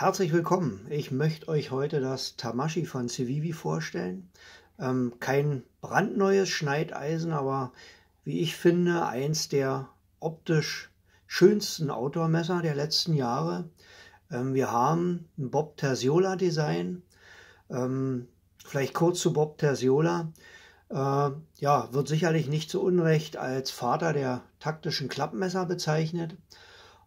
Herzlich willkommen. Ich möchte euch heute das Tamashi von Civivi vorstellen. Ähm, kein brandneues Schneideisen, aber wie ich finde, eins der optisch schönsten Outdoor-Messer der letzten Jahre. Ähm, wir haben ein Bob terziola design Ähm, vielleicht kurz zu Bob Terziola. Äh, ja, wird sicherlich nicht zu Unrecht als Vater der taktischen Klappmesser bezeichnet.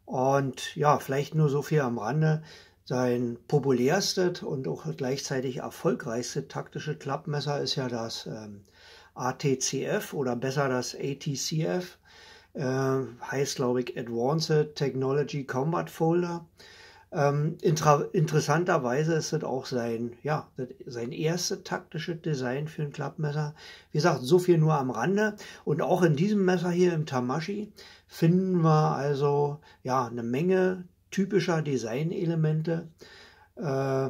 Und ja, vielleicht nur so viel am Rande. Sein populärstes und auch gleichzeitig erfolgreichste taktische Klappmesser ist ja das ähm, ATCF oder besser das ATCF, äh, heißt glaube ich Advanced Technology Combat Folder. Ähm, interessanterweise ist das auch sein, ja, sein erstes taktisches Design für ein Klappmesser. Wie gesagt, so viel nur am Rande. Und auch in diesem Messer hier im Tamashi finden wir also ja eine Menge typischer Designelemente äh,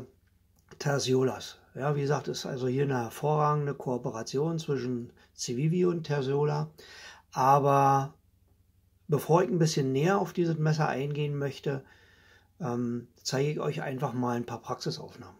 Tersiolas. Ja, wie gesagt, ist also hier eine hervorragende Kooperation zwischen Civivi und Tersiola. Aber bevor ich ein bisschen näher auf dieses Messer eingehen möchte, ähm, zeige ich euch einfach mal ein paar Praxisaufnahmen.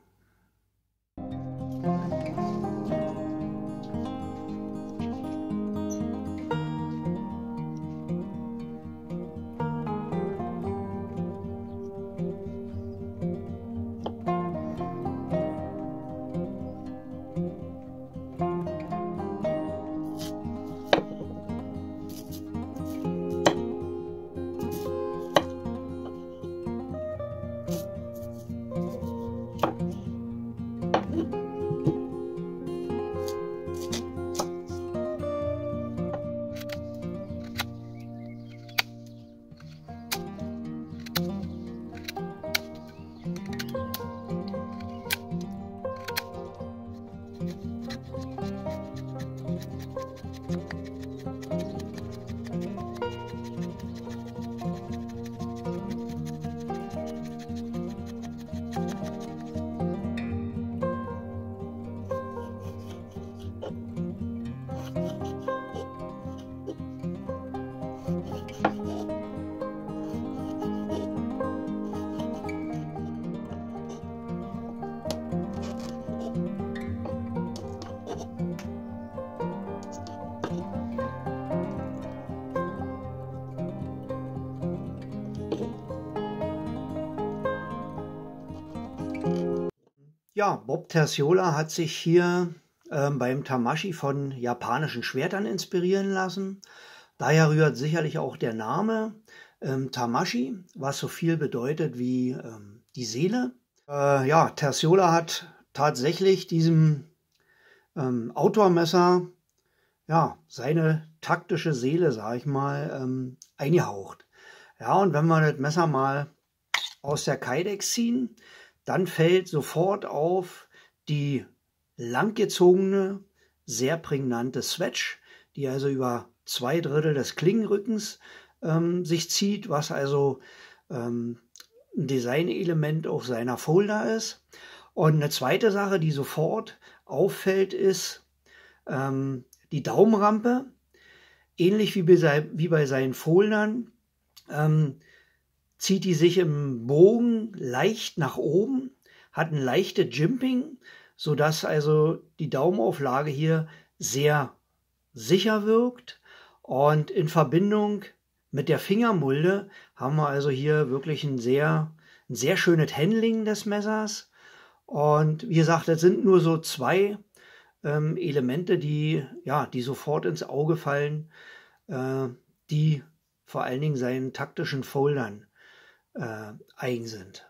Ja, Bob Terciola hat sich hier ähm, beim Tamashi von japanischen Schwertern inspirieren lassen. Daher rührt sicherlich auch der Name ähm, Tamashi, was so viel bedeutet wie ähm, die Seele. Äh, ja, Terciola hat tatsächlich diesem ähm, Outdoor-Messer ja, seine taktische Seele, sage ich mal, ähm, eingehaucht. Ja, und wenn wir das Messer mal aus der Kaidex ziehen, dann fällt sofort auf die langgezogene, sehr prägnante Swatch, die also über zwei Drittel des Klingenrückens ähm, sich zieht, was also ähm, ein Designelement auf seiner Folder ist. Und eine zweite Sache, die sofort auffällt, ist ähm, die Daumenrampe. Ähnlich wie bei, wie bei seinen Foldern ähm, zieht die sich im Bogen leicht nach oben, hat ein leichtes Jimping, sodass also die Daumenauflage hier sehr sicher wirkt. Und in Verbindung mit der Fingermulde haben wir also hier wirklich ein sehr, ein sehr schönes Handling des Messers. Und wie gesagt, das sind nur so zwei ähm, Elemente, die, ja, die sofort ins Auge fallen, äh, die vor allen Dingen seinen taktischen Foldern äh, eigen sind.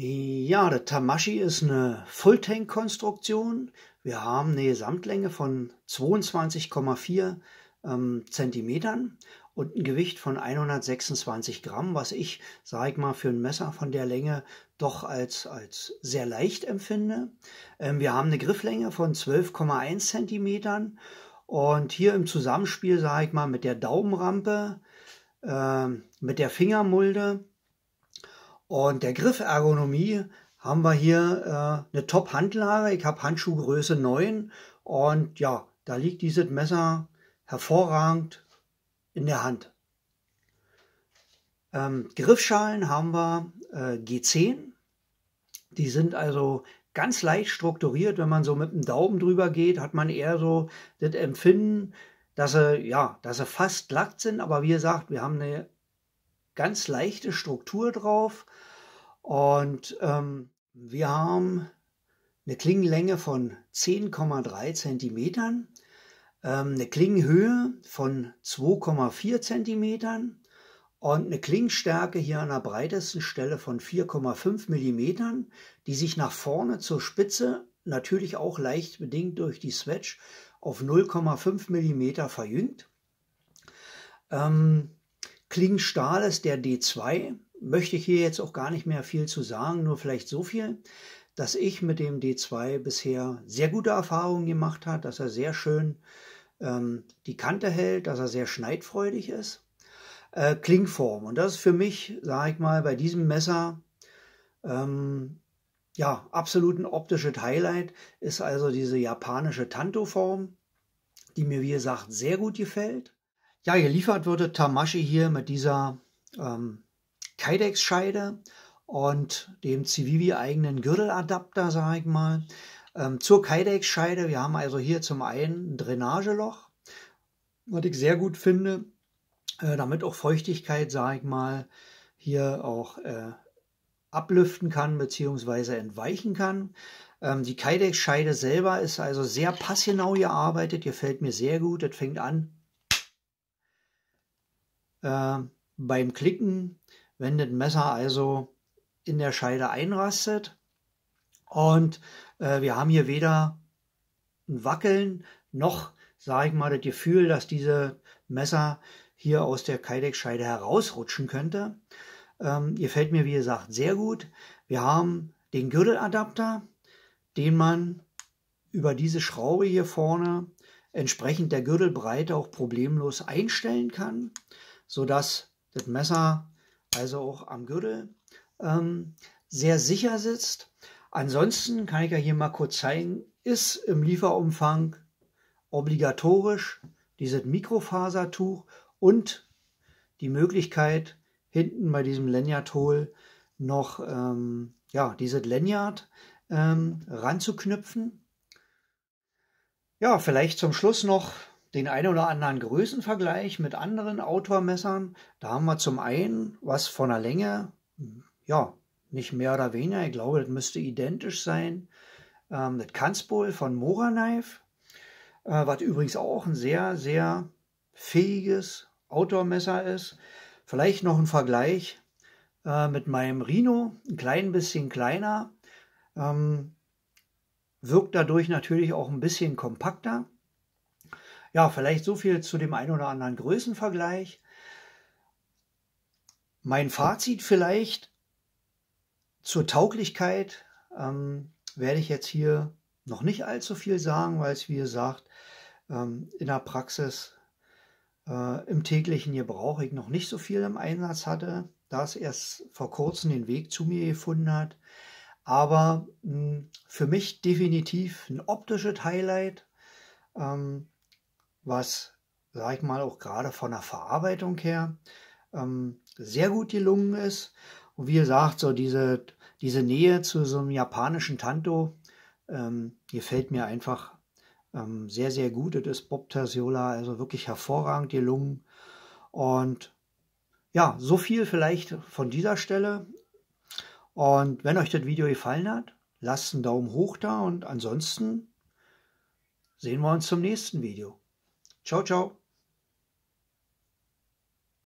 Ja, der Tamashi ist eine Fulltank-Konstruktion. Wir haben eine Gesamtlänge von 22,4 ähm, Zentimetern und ein Gewicht von 126 Gramm, was ich, sag ich mal, für ein Messer von der Länge doch als, als sehr leicht empfinde. Ähm, wir haben eine Grifflänge von 12,1 Zentimetern und hier im Zusammenspiel, sag ich mal, mit der Daumenrampe, äh, mit der Fingermulde und der Griffergonomie haben wir hier äh, eine Top-Handlage. Ich habe Handschuhgröße 9 und ja, da liegt dieses Messer hervorragend in der Hand. Ähm, Griffschalen haben wir äh, G10. Die sind also ganz leicht strukturiert. Wenn man so mit dem Daumen drüber geht, hat man eher so das Empfinden, dass sie, ja, dass sie fast lackt sind. Aber wie gesagt, wir haben eine ganz leichte Struktur drauf. Und ähm, wir haben eine Klingenlänge von 10,3 cm, ähm, eine Klingenhöhe von 2,4 cm und eine Klingenstärke hier an der breitesten Stelle von 4,5 mm, die sich nach vorne zur Spitze, natürlich auch leicht bedingt durch die Swatch, auf 0,5 mm verjüngt. Ähm, ist der D2, möchte ich hier jetzt auch gar nicht mehr viel zu sagen, nur vielleicht so viel, dass ich mit dem D2 bisher sehr gute Erfahrungen gemacht habe, dass er sehr schön ähm, die Kante hält, dass er sehr schneidfreudig ist. Äh, Klingform. Und das ist für mich, sage ich mal, bei diesem Messer ähm, ja, absolut ein optisches Highlight ist also diese japanische Tanto-Form, die mir, wie gesagt, sehr gut gefällt. Ja, geliefert wurde Tamashi hier mit dieser ähm, Kydex-Scheide und dem Civivi-eigenen Gürteladapter, sage ich mal. Ähm, zur Kydex-Scheide, wir haben also hier zum einen ein Drainageloch, was ich sehr gut finde, äh, damit auch Feuchtigkeit, sage ich mal, hier auch äh, ablüften kann bzw. entweichen kann. Ähm, die Kydex-Scheide selber ist also sehr passgenau gearbeitet, gefällt mir sehr gut. Das fängt an äh, beim Klicken, wenn das Messer also in der Scheide einrastet. Und äh, wir haben hier weder ein Wackeln noch, sage ich mal, das Gefühl, dass diese Messer hier aus der Kydex-Scheide herausrutschen könnte. Ähm, gefällt mir, wie gesagt, sehr gut. Wir haben den Gürteladapter, den man über diese Schraube hier vorne entsprechend der Gürtelbreite auch problemlos einstellen kann sodass das Messer also auch am Gürtel ähm, sehr sicher sitzt. Ansonsten kann ich ja hier mal kurz zeigen, ist im Lieferumfang obligatorisch dieses Mikrofasertuch und die Möglichkeit, hinten bei diesem Lanyard-Hole noch ähm, ja, dieses Lanyard ähm, ranzuknüpfen. Ja, vielleicht zum Schluss noch den einen oder anderen Größenvergleich mit anderen Outdoor-Messern. Da haben wir zum einen was von der Länge, hm, ja, nicht mehr oder weniger. Ich glaube, das müsste identisch sein. Ähm, das Kanzbol von Mora Knife, äh, was übrigens auch ein sehr, sehr fähiges Outdoor-Messer ist. Vielleicht noch ein Vergleich äh, mit meinem Rhino, ein klein bisschen kleiner. Ähm, wirkt dadurch natürlich auch ein bisschen kompakter. Ja, vielleicht so viel zu dem einen oder anderen Größenvergleich. Mein Fazit vielleicht zur Tauglichkeit ähm, werde ich jetzt hier noch nicht allzu viel sagen, weil es, wie gesagt, ähm, in der Praxis äh, im täglichen Gebrauch ich noch nicht so viel im Einsatz hatte, da es erst vor kurzem den Weg zu mir gefunden hat. Aber mh, hm, für mich definitiv ein optisches Highlight. Ähm, was, sage ich mal, auch gerade von der Verarbeitung her ähm, sehr gut gelungen ist. Und wie gesagt, so diese, diese Nähe zu so einem japanischen Tanto ähm, gefällt mir einfach ähm, sehr, sehr gut. Das ist Bob Tersiola, also wirklich hervorragend gelungen. Und ja, so viel vielleicht von dieser Stelle. Und wenn euch das Video gefallen hat, lasst einen Daumen hoch da und ansonsten sehen wir uns zum nächsten Video. Ciao, ciao.